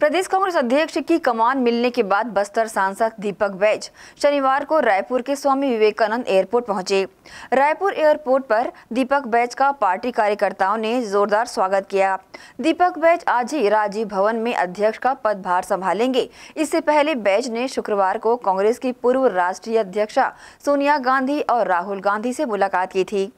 प्रदेश कांग्रेस अध्यक्ष की कमान मिलने के बाद बस्तर सांसद दीपक बैज शनिवार को रायपुर के स्वामी विवेकानंद एयरपोर्ट पहुंचे रायपुर एयरपोर्ट पर दीपक बैज का पार्टी कार्यकर्ताओं ने जोरदार स्वागत किया दीपक बैज आज ही राजीव भवन में अध्यक्ष का पदभार संभालेंगे इससे पहले बैज ने शुक्रवार को कांग्रेस की पूर्व राष्ट्रीय अध्यक्षा सोनिया गांधी और राहुल गांधी से मुलाकात की थी